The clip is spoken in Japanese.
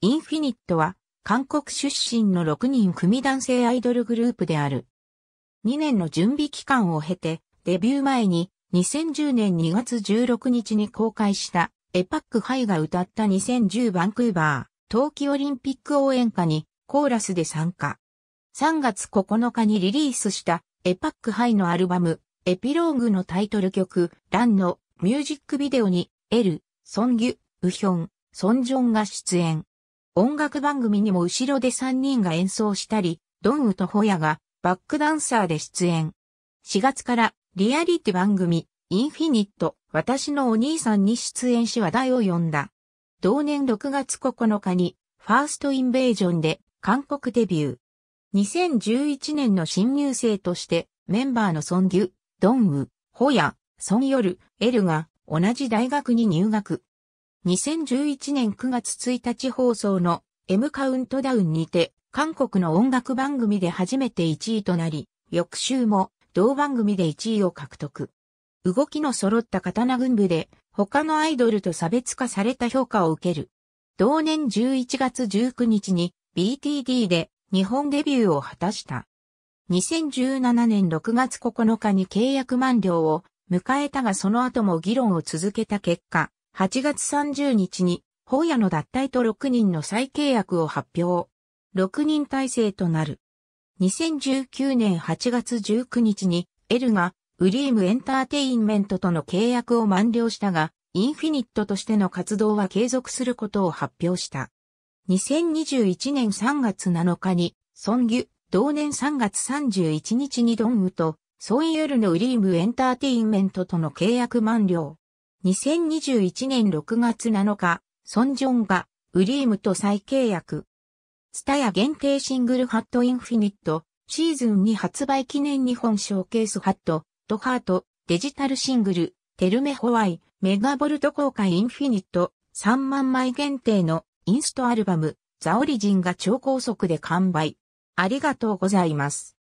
インフィニットは、韓国出身の6人組男性アイドルグループである。2年の準備期間を経て、デビュー前に2010年2月16日に公開したエパックハイが歌った2010バンクーバー冬季オリンピック応援歌にコーラスで参加。3月9日にリリースしたエパックハイのアルバムエピローグのタイトル曲ランのミュージックビデオにエル、ソンギュ、ウヒョン、ソンジョンが出演。音楽番組にも後ろで3人が演奏したり、ドンウとホヤがバックダンサーで出演。4月からリアリティ番組インフィニット私のお兄さんに出演し話題を呼んだ。同年6月9日にファーストインベージョンで韓国デビュー。2011年の新入生としてメンバーのソンギュ、ドンウ、ホヤ、ソンヨル、エルが同じ大学に入学。2011年9月1日放送の M カウントダウンにて、韓国の音楽番組で初めて1位となり、翌週も同番組で1位を獲得。動きの揃った刀群舞で、他のアイドルと差別化された評価を受ける。同年11月19日に BTD で日本デビューを果たした。2017年6月9日に契約満了を迎えたがその後も議論を続けた結果、8月30日に、ホ屋ヤの脱退と6人の再契約を発表。6人体制となる。2019年8月19日に、エルが、ウリームエンターテインメントとの契約を満了したが、インフィニットとしての活動は継続することを発表した。2021年3月7日に、ソンギュ、同年3月31日にドンウと、ソンユルのウリームエンターテインメントとの契約満了。2021年6月7日、ソンジョンがウリームと再契約。ツタヤ限定シングルハットインフィニット、シーズン2発売記念日本ショーケースハット、ドハート、デジタルシングル、テルメホワイ、メガボルト公開インフィニット、3万枚限定のインストアルバム、ザオリジンが超高速で完売。ありがとうございます。